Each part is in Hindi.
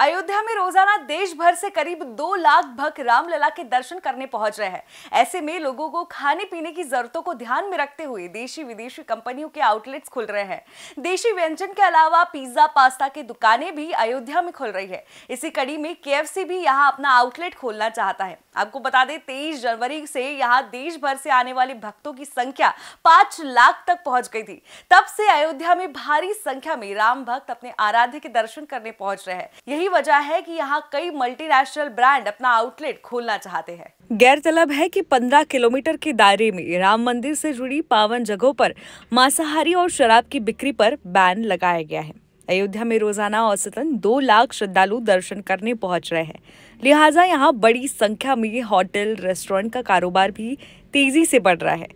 अयोध्या में रोजाना देश भर से करीब दो लाख भक्त रामलला के दर्शन करने पहुंच रहे हैं ऐसे में लोगों को खाने पीने की जरूरतों को ध्यान में रखते हुए देशी विदेशी कंपनियों के आउटलेट्स खुल रहे हैं देशी व्यंजन के अलावा पिज्जा पास्ता की दुकानें भी अयोध्या में खुल रही है इसी कड़ी में के भी यहाँ अपना आउटलेट खोलना चाहता है आपको बता दें तेईस जनवरी से यहाँ देश भर से आने वाले भक्तों की संख्या पांच लाख तक पहुंच गई थी तब से अयोध्या में भारी संख्या में राम भक्त अपने आराध्य के दर्शन करने पहुंच रहे हैं यही यही वजह है कि यहाँ कई मल्टीनेशनल ब्रांड अपना आउटलेट खोलना चाहते हैं गैरतलब है कि 15 किलोमीटर के दायरे में राम मंदिर से जुड़ी पावन जगहों पर मांसाहारी और शराब की बिक्री पर बैन लगाया गया है अयोध्या में रोजाना औसतन दो लाख श्रद्धालु दर्शन करने पहुंच रहे हैं लिहाजा यहाँ बड़ी संख्या में होटल रेस्टोरेंट का कारोबार भी तेज़ी से बढ़ रहा है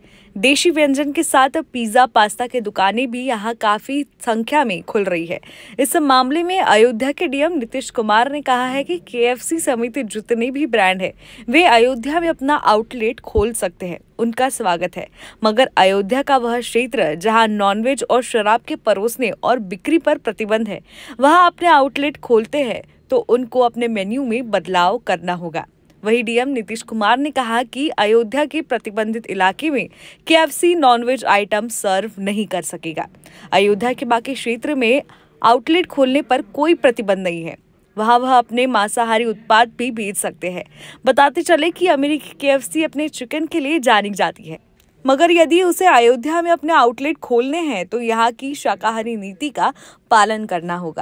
देशी व्यंजन के साथ अब पिज़्ज़ा पास्ता की दुकानें भी यहाँ काफ़ी संख्या में खुल रही है इस मामले में अयोध्या के डीएम नीतीश कुमार ने कहा है कि केएफसी समिति जितने भी ब्रांड है वे अयोध्या में अपना आउटलेट खोल सकते हैं उनका स्वागत है मगर अयोध्या का वह क्षेत्र जहां नॉनवेज और शराब के परोसने और बिक्री पर प्रतिबंध है वहाँ अपने आउटलेट खोलते हैं तो उनको अपने मेन्यू में बदलाव करना होगा वही डीएम नीतीश कुमार ने कहा कि अयोध्या के प्रतिबंधित इलाके में केएफसी नॉनवेज आइटम सर्व नहीं कर सकेगा अयोध्या के बाकी क्षेत्र में आउटलेट खोलने पर कोई प्रतिबंध नहीं है वहाँ वह अपने मांसाहारी उत्पाद भी बेच सकते हैं बताते चले कि अमेरिकी के अपने चिकन के लिए जानी जाती है मगर यदि उसे अयोध्या में अपने आउटलेट खोलने हैं तो यहाँ की शाकाहारी नीति का पालन करना होगा